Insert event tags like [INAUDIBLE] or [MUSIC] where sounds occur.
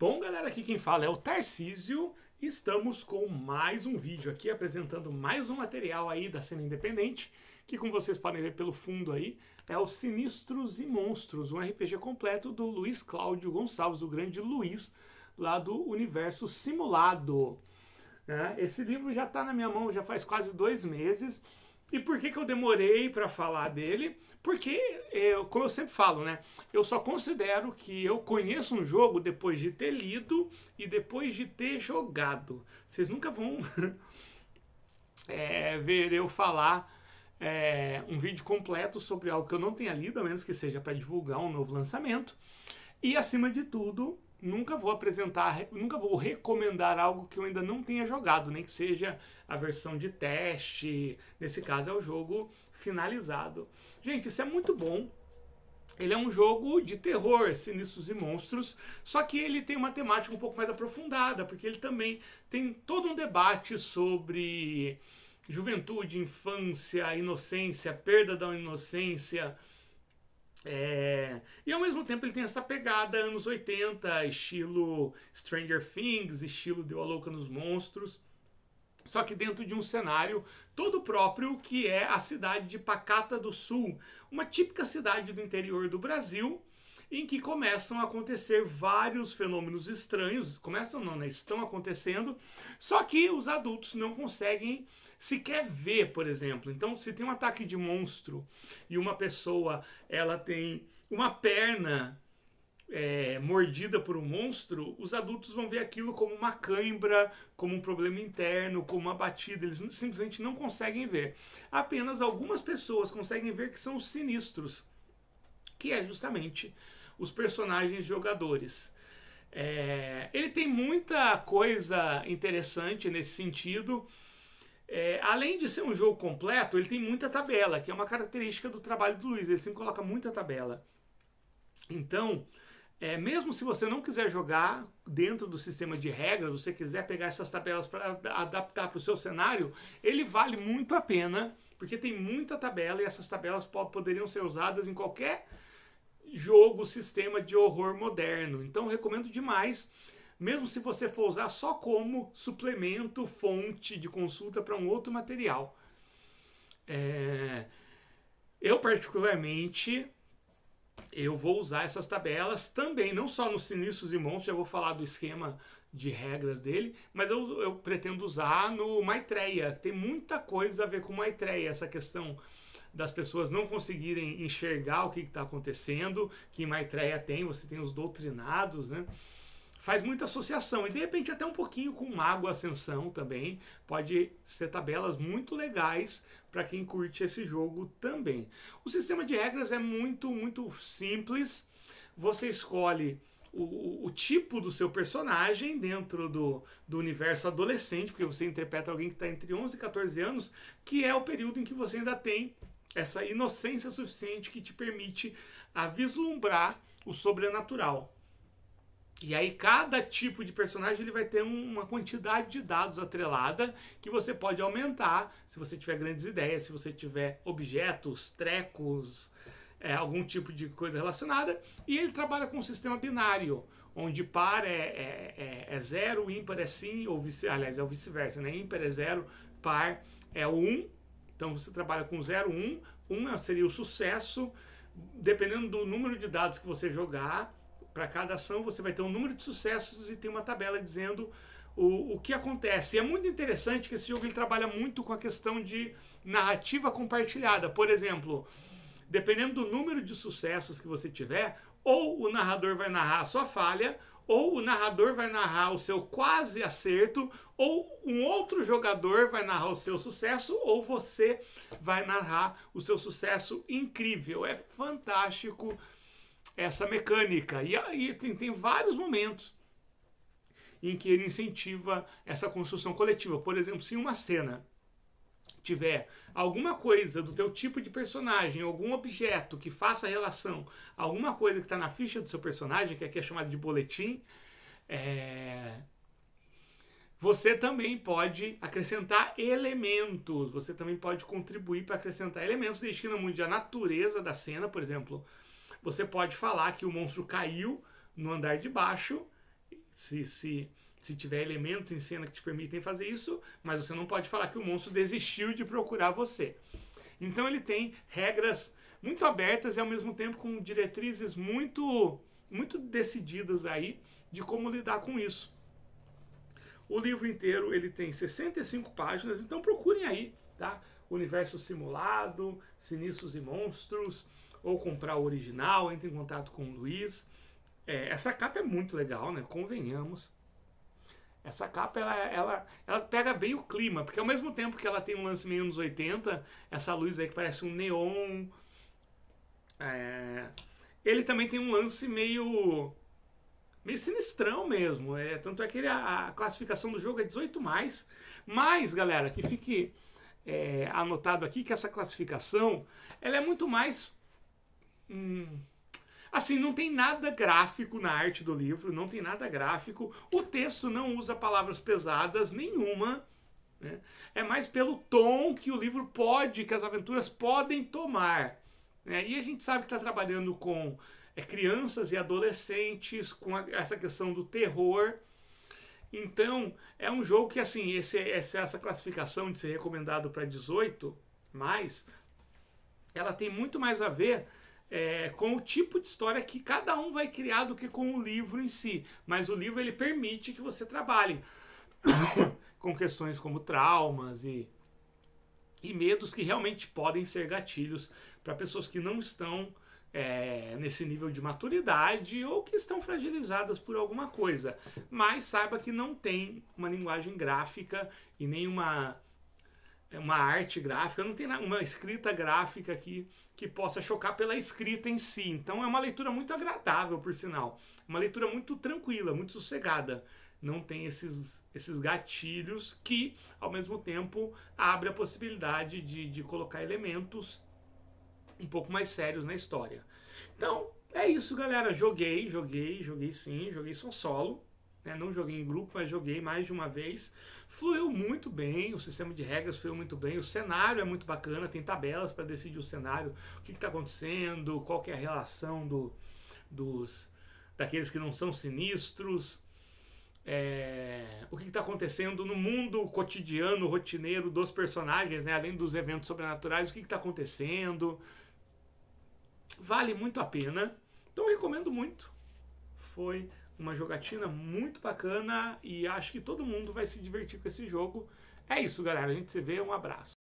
Bom, galera, aqui quem fala é o Tarcísio estamos com mais um vídeo aqui apresentando mais um material aí da cena independente, que como vocês podem ver pelo fundo aí, é o Sinistros e Monstros, um RPG completo do Luiz Cláudio Gonçalves, o grande Luiz, lá do Universo Simulado. É, esse livro já está na minha mão já faz quase dois meses, e por que, que eu demorei para falar dele? Porque, eu, é, como eu sempre falo, né? Eu só considero que eu conheço um jogo depois de ter lido e depois de ter jogado. Vocês nunca vão [LAUGHS] é, ver eu falar é, um vídeo completo sobre algo que eu não tenha lido, a menos que seja para divulgar um novo lançamento. E, acima de tudo, nunca vou apresentar, nunca vou recomendar algo que eu ainda não tenha jogado, nem que seja a versão de teste. Nesse caso é o jogo finalizado. Gente, isso é muito bom. Ele é um jogo de terror, sinistros e monstros, só que ele tem uma temática um pouco mais aprofundada, porque ele também tem todo um debate sobre juventude, infância, inocência, perda da inocência, é, e ao mesmo tempo ele tem essa pegada anos 80, estilo Stranger Things, estilo Deu a Louca nos Monstros. Só que dentro de um cenário todo próprio que é a cidade de Pacata do Sul, uma típica cidade do interior do Brasil, em que começam a acontecer vários fenômenos estranhos, começam não, né? Estão acontecendo, só que os adultos não conseguem sequer ver, por exemplo. Então, se tem um ataque de monstro e uma pessoa ela tem uma perna é, mordida por um monstro, os adultos vão ver aquilo como uma cãibra, como um problema interno, como uma batida. Eles simplesmente não conseguem ver. Apenas algumas pessoas conseguem ver que são os sinistros, que é justamente os personagens jogadores. É, ele tem muita coisa interessante nesse sentido. É, além de ser um jogo completo, ele tem muita tabela, que é uma característica do trabalho do Luiz. Ele sempre coloca muita tabela. Então, é, mesmo se você não quiser jogar dentro do sistema de regras, você quiser pegar essas tabelas para adaptar para o seu cenário, ele vale muito a pena, porque tem muita tabela e essas tabelas poderiam ser usadas em qualquer jogo, sistema de horror moderno. Então, recomendo demais mesmo se você for usar só como suplemento, fonte de consulta para um outro material. É, eu particularmente eu vou usar essas tabelas também, não só nos sinistros e monstros, eu vou falar do esquema de regras dele, mas eu, eu pretendo usar no Maitreya. Tem muita coisa a ver com Maitreya, essa questão das pessoas não conseguirem enxergar o que está acontecendo, que em Maitreya tem, você tem os doutrinados, né? faz muita associação e de repente até um pouquinho com Mago Ascensão também. Pode ser tabelas muito legais para quem curte esse jogo também. O sistema de regras é muito, muito simples. Você escolhe o, o, tipo do seu personagem dentro do, do universo adolescente, porque você interpreta alguém que está entre 11 e 14 anos, que é o período em que você ainda tem essa inocência suficiente que te permite a vislumbrar o sobrenatural. E aí cada tipo de personagem ele vai ter uma quantidade de dados atrelada que você pode aumentar se você tiver grandes ideias, se você tiver objetos, trecos, é, algum tipo de coisa relacionada. E ele trabalha com um sistema binário, onde par é, é, é, é zero, ímpar é sim, ou vice, aliás, é o vice-versa, né? Ímpar é zero, par é um. Então você trabalha com zero, um. Um seria o sucesso. Dependendo do número de dados que você jogar, para cada ação você vai ter um número de sucessos e tem uma tabela dizendo o, o que acontece. E é muito interessante que esse jogo ele trabalha muito com a questão de narrativa compartilhada. Por exemplo, dependendo do número de sucessos que você tiver, ou o narrador vai narrar a sua falha, ou o narrador vai narrar o seu quase acerto, ou um outro jogador vai narrar o seu sucesso, ou você vai narrar o seu sucesso incrível. É fantástico essa mecânica. E aí tem, assim, tem vários momentos em que ele incentiva essa construção coletiva. Por exemplo, se uma cena tiver alguma coisa do teu tipo de personagem, algum objeto que faça relação, alguma coisa que está na ficha do seu personagem, que aqui é chamado de boletim, é... você também pode acrescentar elementos, você também pode contribuir para acrescentar elementos, desde que não mude a natureza da cena, por exemplo, você pode falar que o monstro caiu no andar de baixo, se, se, se tiver elementos em cena que te permitem fazer isso, mas você não pode falar que o monstro desistiu de procurar você. Então ele tem regras muito abertas e ao mesmo tempo com diretrizes muito muito decididas aí de como lidar com isso. O livro inteiro ele tem 65 páginas, então procurem aí, tá? Universo simulado, sinistros e monstros, ou comprar o original, entre em contato com o Luiz. É, essa capa é muito legal, né? Convenhamos. Essa capa, ela, ela, ela pega bem o clima, porque ao mesmo tempo que ela tem um lance meio nos 80, essa luz aí que parece um neon. É, ele também tem um lance meio. meio sinistrão mesmo. É, tanto é que ele, a, a classificação do jogo é 18. Mais, mas, galera, que fique é, anotado aqui que essa classificação ela é muito mais Hum. Assim, não tem nada gráfico na arte do livro, não tem nada gráfico. O texto não usa palavras pesadas nenhuma. Né? É mais pelo tom que o livro pode, que as aventuras podem tomar. Né? E a gente sabe que está trabalhando com é, crianças e adolescentes, com a, essa questão do terror. Então, é um jogo que, assim, esse, essa classificação de ser recomendado para 18, mais, ela tem muito mais a ver é, com o tipo de história que cada um vai criar do que com o livro em si. Mas o livro ele permite que você trabalhe [COUGHS] com questões como traumas e, e medos que realmente podem ser gatilhos para pessoas que não estão é, nesse nível de maturidade ou que estão fragilizadas por alguma coisa. Mas saiba que não tem uma linguagem gráfica e nenhuma uma arte gráfica, não tem uma escrita gráfica aqui que possa chocar pela escrita em si. Então é uma leitura muito agradável, por sinal. Uma leitura muito tranquila, muito sossegada. Não tem esses, esses gatilhos que, ao mesmo tempo, abre a possibilidade de, de colocar elementos um pouco mais sérios na história. Então, é isso, galera. Joguei, joguei, joguei sim, joguei só solo. Né? Não joguei em grupo, mas joguei mais de uma vez. Fluiu muito bem, o sistema de regras fluiu muito bem, o cenário é muito bacana, tem tabelas para decidir o cenário, o que está acontecendo, qual é a relação do, dos daqueles que não são sinistros. É, o que está acontecendo no mundo cotidiano, rotineiro dos personagens, né? além dos eventos sobrenaturais, o que está acontecendo. Vale muito a pena. Então recomendo muito. Foi uma jogatina muito bacana e acho que todo mundo vai se divertir com esse jogo. É isso, galera. A gente se vê. Um abraço.